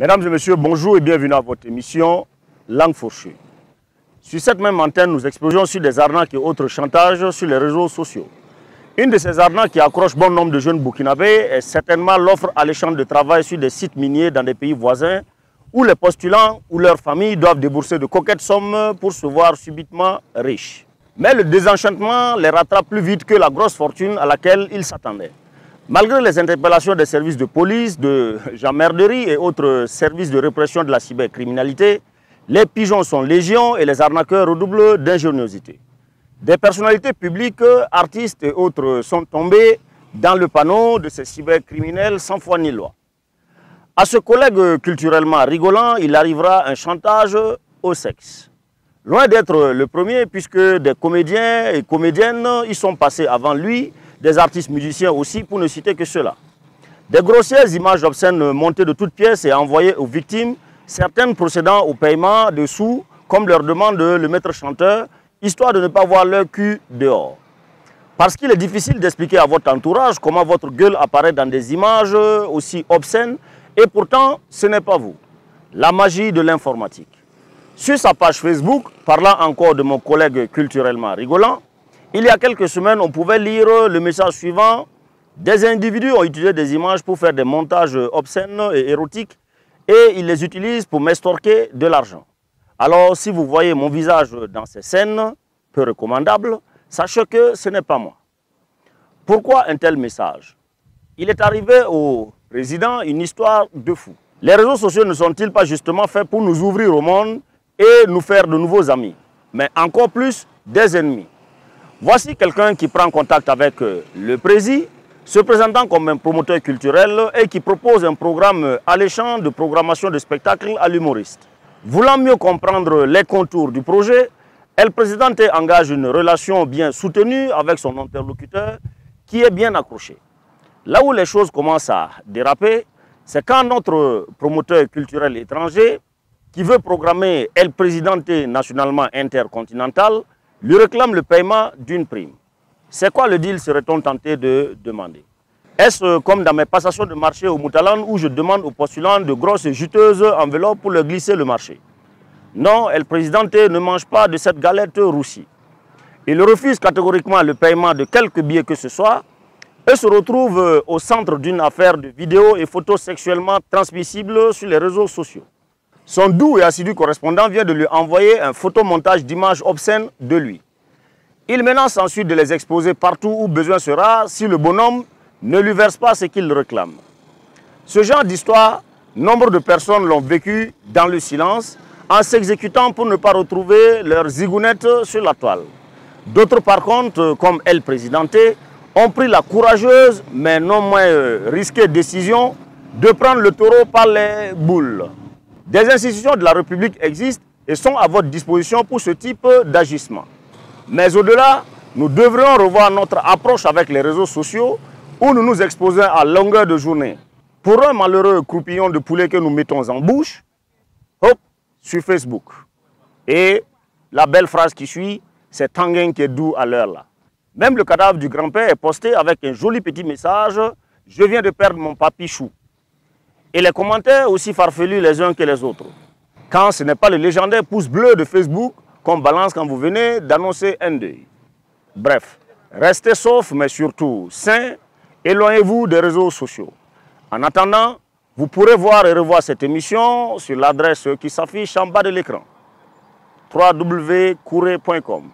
Mesdames et messieurs, bonjour et bienvenue à votre émission Langue Fourchue. Sur cette même antenne, nous explosions sur des arnaques et autres chantages sur les réseaux sociaux. Une de ces arnaques qui accroche bon nombre de jeunes burkinabés est certainement l'offre à alléchante de travail sur des sites miniers dans des pays voisins où les postulants ou leurs familles doivent débourser de coquettes sommes pour se voir subitement riches. Mais le désenchantement les rattrape plus vite que la grosse fortune à laquelle ils s'attendaient. Malgré les interpellations des services de police, de gendarmerie et autres services de répression de la cybercriminalité, les pigeons sont légions et les arnaqueurs redoublent d'ingéniosité. Des personnalités publiques, artistes et autres sont tombés dans le panneau de ces cybercriminels sans foi ni loi. À ce collègue culturellement rigolant, il arrivera un chantage au sexe. Loin d'être le premier, puisque des comédiens et comédiennes y sont passés avant lui des artistes musiciens aussi, pour ne citer que ceux-là. Des grossières images obscènes montées de toutes pièces et envoyées aux victimes, certaines procédant au paiement de sous, comme leur demande le maître chanteur, histoire de ne pas voir leur cul dehors. Parce qu'il est difficile d'expliquer à votre entourage comment votre gueule apparaît dans des images aussi obscènes, et pourtant ce n'est pas vous. La magie de l'informatique. Sur sa page Facebook, parlant encore de mon collègue culturellement rigolant, il y a quelques semaines, on pouvait lire le message suivant. Des individus ont utilisé des images pour faire des montages obscènes et érotiques et ils les utilisent pour m'estorquer de l'argent. Alors, si vous voyez mon visage dans ces scènes, peu recommandables, sachez que ce n'est pas moi. Pourquoi un tel message Il est arrivé au président une histoire de fou. Les réseaux sociaux ne sont-ils pas justement faits pour nous ouvrir au monde et nous faire de nouveaux amis, mais encore plus des ennemis Voici quelqu'un qui prend contact avec euh, le président, se présentant comme un promoteur culturel et qui propose un programme alléchant de programmation de spectacles à l'humoriste. Voulant mieux comprendre les contours du projet, El Presidente engage une relation bien soutenue avec son interlocuteur qui est bien accroché. Là où les choses commencent à déraper, c'est quand notre promoteur culturel étranger, qui veut programmer El Presidente nationalement intercontinental, lui réclame le paiement d'une prime. C'est quoi le deal serait-on tenté de demander Est-ce euh, comme dans mes passations de marché au Moutaland où je demande aux postulants de grosses juteuses enveloppes pour leur glisser le marché Non, El présidente ne mange pas de cette galette roussie. Il refuse catégoriquement le paiement de quelques billets que ce soit et se retrouve euh, au centre d'une affaire de vidéos et photos sexuellement transmissibles sur les réseaux sociaux. Son doux et assidu correspondant vient de lui envoyer un photomontage d'images obscènes de lui. Il menace ensuite de les exposer partout où besoin sera si le bonhomme ne lui verse pas ce qu'il réclame. Ce genre d'histoire, nombre de personnes l'ont vécu dans le silence, en s'exécutant pour ne pas retrouver leurs zigounettes sur la toile. D'autres, par contre, comme elle présidentée, ont pris la courageuse, mais non moins risquée décision de prendre le taureau par les boules. Des institutions de la République existent et sont à votre disposition pour ce type d'agissement. Mais au-delà, nous devrions revoir notre approche avec les réseaux sociaux où nous nous exposons à longueur de journée. Pour un malheureux croupillon de poulet que nous mettons en bouche, hop, sur Facebook. Et la belle phrase qui suit, c'est Tanguin qui est doux à l'heure là. Même le cadavre du grand-père est posté avec un joli petit message « Je viens de perdre mon papy chou ». Et les commentaires aussi farfelus les uns que les autres. Quand ce n'est pas le légendaire pouce bleu de Facebook qu'on balance quand vous venez d'annoncer un deuil. Bref, restez saufs, mais surtout sains, éloignez-vous des réseaux sociaux. En attendant, vous pourrez voir et revoir cette émission sur l'adresse qui s'affiche en bas de l'écran www.couré.com.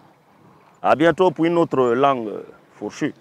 À bientôt pour une autre langue fourchue.